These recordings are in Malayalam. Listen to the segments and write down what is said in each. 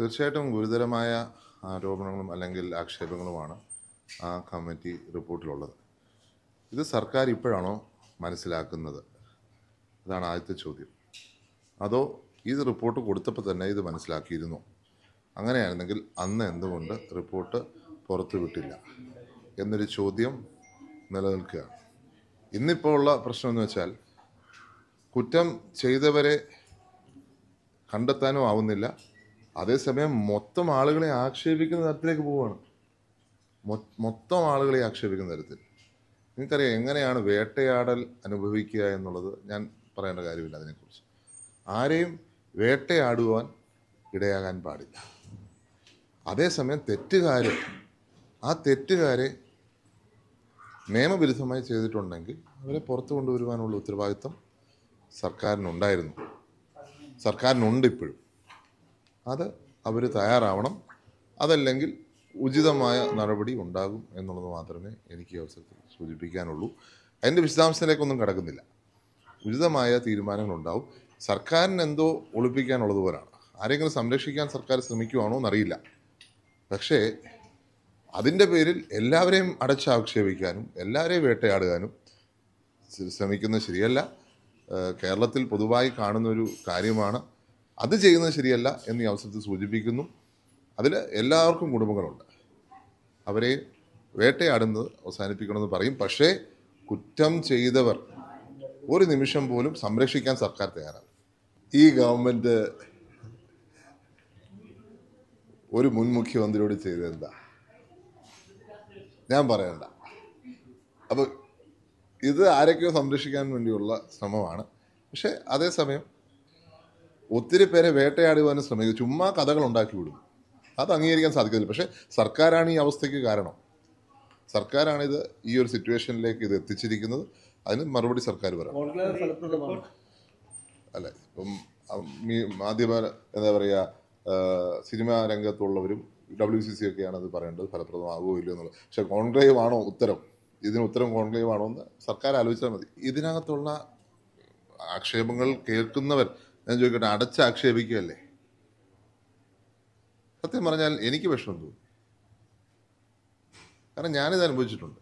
തീർച്ചയായിട്ടും ഗുരുതരമായ ആരോപണങ്ങളും അല്ലെങ്കിൽ ആക്ഷേപങ്ങളുമാണ് ആ കമ്മിറ്റി റിപ്പോർട്ടിലുള്ളത് ഇത് സർക്കാർ ഇപ്പോഴാണോ മനസ്സിലാക്കുന്നത് അതാണ് ആദ്യത്തെ ചോദ്യം അതോ ഈ റിപ്പോർട്ട് കൊടുത്തപ്പോൾ തന്നെ ഇത് മനസ്സിലാക്കിയിരുന്നു അങ്ങനെയായിരുന്നെങ്കിൽ അന്ന് എന്തുകൊണ്ട് റിപ്പോർട്ട് പുറത്തു വിട്ടില്ല എന്നൊരു ചോദ്യം നിലനിൽക്കുകയാണ് ഇന്നിപ്പോൾ ഉള്ള പ്രശ്നം എന്ന് വെച്ചാൽ കുറ്റം ചെയ്തവരെ കണ്ടെത്താനും ആവുന്നില്ല അതേസമയം മൊത്തം ആളുകളെ ആക്ഷേപിക്കുന്ന തരത്തിലേക്ക് പോവുകയാണ് മൊത്തം ആളുകളെ ആക്ഷേപിക്കുന്ന തരത്തിൽ നിങ്ങൾക്കറിയാം എങ്ങനെയാണ് വേട്ടയാടൽ അനുഭവിക്കുക എന്നുള്ളത് ഞാൻ പറയേണ്ട കാര്യമില്ല അതിനെക്കുറിച്ച് ആരെയും വേട്ടയാടുവാൻ ഇടയാകാൻ പാടില്ല അതേസമയം തെറ്റുകാരെ ആ തെറ്റുകാരെ നിയമവിരുദ്ധമായി ചെയ്തിട്ടുണ്ടെങ്കിൽ അവരെ പുറത്തു കൊണ്ടുവരുവാനുള്ള ഉത്തരവാദിത്വം സർക്കാരിനുണ്ടായിരുന്നു സർക്കാരിനുണ്ട് ഇപ്പോഴും അത് അവർ തയ്യാറാവണം അതല്ലെങ്കിൽ ഉചിതമായ നടപടി ഉണ്ടാകും എന്നുള്ളത് മാത്രമേ എനിക്ക് അവസരത്തിൽ സൂചിപ്പിക്കാനുള്ളൂ അതിൻ്റെ വിശദാംശത്തിലേക്കൊന്നും കിടക്കുന്നില്ല ഉചിതമായ തീരുമാനങ്ങൾ ഉണ്ടാവും സർക്കാരിന് എന്തോ പോലാണ് ആരെങ്കിലും സംരക്ഷിക്കാൻ സർക്കാർ ശ്രമിക്കുവാണോ എന്നറിയില്ല പക്ഷേ അതിൻ്റെ പേരിൽ എല്ലാവരെയും അടച്ചാക്ഷേപിക്കാനും എല്ലാവരെയും വേട്ടയാടുവാനും ശ്രമിക്കുന്നത് ശരിയല്ല കേരളത്തിൽ പൊതുവായി കാണുന്നൊരു കാര്യമാണ് അത് ചെയ്യുന്നത് ശരിയല്ല എന്ന് ഈ അവസരത്തിൽ സൂചിപ്പിക്കുന്നു അതിൽ എല്ലാവർക്കും കുടുംബങ്ങളുണ്ട് അവരെ വേട്ടയാടുന്നത് അവസാനിപ്പിക്കണമെന്ന് പറയും പക്ഷേ കുറ്റം ചെയ്തവർ ഒരു നിമിഷം പോലും സംരക്ഷിക്കാൻ സർക്കാർ തയ്യാറാണ് ഈ ഗവൺമെൻറ് ഒരു മുൻ മുഖ്യമന്ത്രിയോട് ചെയ്തെന്താ ഞാൻ പറയണ്ട അപ്പോൾ ഇത് ആരൊക്കെയോ സംരക്ഷിക്കാൻ വേണ്ടിയുള്ള ശ്രമമാണ് പക്ഷേ അതേസമയം ഒത്തിരി പേരെ വേട്ടയാടുവാനും ശ്രമിക്കും ചുമ്മാ കഥകൾ ഉണ്ടാക്കി വിടും അത് അംഗീകരിക്കാൻ സാധിക്കത്തില്ല പക്ഷേ സർക്കാരാണ് ഈ അവസ്ഥയ്ക്ക് കാരണം സർക്കാരാണ് ഇത് ഈ ഒരു സിറ്റുവേഷനിലേക്ക് ഇത് എത്തിച്ചിരിക്കുന്നത് അതിന് മറുപടി സർക്കാർ പറയണം അല്ല ഇപ്പം മാധ്യമ എന്താ പറയുക സിനിമാ രംഗത്തുള്ളവരും ഡബ്ല്യു സി സി ഒക്കെയാണ് അത് പറയേണ്ടത് ഫലപ്രദമാകുമോ ഇല്ലയോ എന്നുള്ളത് പക്ഷേ കോൺക്ലേവ് ആണോ ഉത്തരം ഇതിന് ഉത്തരം കോൺക്ലേവ് ആണോ എന്ന് സർക്കാർ ആലോചിച്ചാൽ മതി ഇതിനകത്തുള്ള ആക്ഷേപങ്ങൾ കേൾക്കുന്നവർ ഞാൻ ചോദിക്കട്ടെ അടച്ച് ആക്ഷേപിക്കുകയല്ലേ സത്യം പറഞ്ഞാൽ എനിക്ക് വിഷമം തോന്നി കാരണം ഞാനിത് അനുഭവിച്ചിട്ടുണ്ട്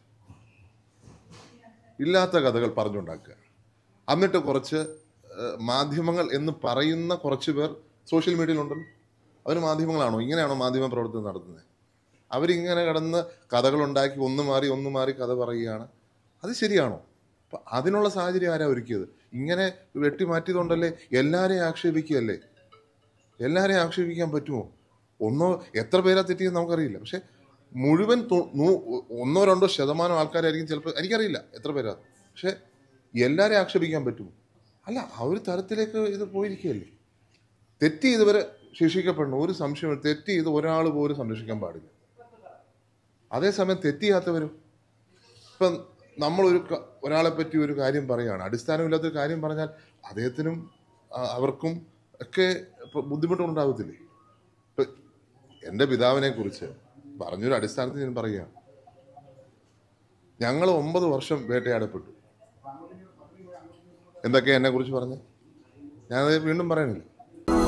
ഇല്ലാത്ത കഥകൾ പറഞ്ഞുണ്ടാക്കുക എന്നിട്ട് കുറച്ച് മാധ്യമങ്ങൾ എന്ന് പറയുന്ന കുറച്ച് പേർ സോഷ്യൽ മീഡിയയിലുണ്ടല്ലോ അവർ മാധ്യമങ്ങളാണോ ഇങ്ങനെയാണോ മാധ്യമ പ്രവർത്തനം നടത്തുന്നത് അവരിങ്ങനെ കടന്ന് കഥകളുണ്ടാക്കി ഒന്ന് മാറി ഒന്ന് മാറി കഥ പറയുകയാണ് അത് ശരിയാണോ അപ്പം അതിനുള്ള സാഹചര്യം ആരാ ഒരുക്കിയത് ഇങ്ങനെ വെട്ടിമാറ്റിയതുകൊണ്ടല്ലേ എല്ലാവരെയും ആക്ഷേപിക്കുകയല്ലേ എല്ലാവരെയും ആക്ഷേപിക്കാൻ പറ്റുമോ ഒന്നോ എത്ര പേരാ തെറ്റിയെന്ന് നമുക്കറിയില്ല പക്ഷെ മുഴുവൻ ഒന്നോ രണ്ടോ ശതമാനം ആൾക്കാരായിരിക്കും ചിലപ്പോൾ എനിക്കറിയില്ല എത്ര പേരാ പക്ഷെ എല്ലാവരെയും ആക്ഷേപിക്കാൻ പറ്റുമോ അല്ല ആ ഒരു തരത്തിലേക്ക് ഇത് പോയിരിക്കുകയല്ലേ തെറ്റ് ചെയ്തവരെ ശിക്ഷിക്കപ്പെടണം ഒരു സംശയം തെറ്റ് ചെയ്ത് ഒരാൾ പോലും സംരക്ഷിക്കാൻ പാടില്ല അതേസമയം തെറ്റ് ചെയ്യാത്തവരും ഇപ്പം നമ്മളൊരു ഒരാളെ പറ്റി ഒരു കാര്യം പറയുകയാണ് അടിസ്ഥാനമില്ലാത്തൊരു കാര്യം പറഞ്ഞാൽ അദ്ദേഹത്തിനും അവർക്കും ഒക്കെ ബുദ്ധിമുട്ടുണ്ടാകത്തില്ലേ ഇപ്പം എൻ്റെ പിതാവിനെ കുറിച്ച് പറഞ്ഞൊരു അടിസ്ഥാനത്തിൽ ഞാൻ പറയുകയാണ് ഞങ്ങൾ ഒമ്പത് വർഷം വേട്ടയാടപ്പെട്ടു എന്തൊക്കെയാണ് എന്നെക്കുറിച്ച് പറഞ്ഞത് ഞാനത് വീണ്ടും പറയണില്ല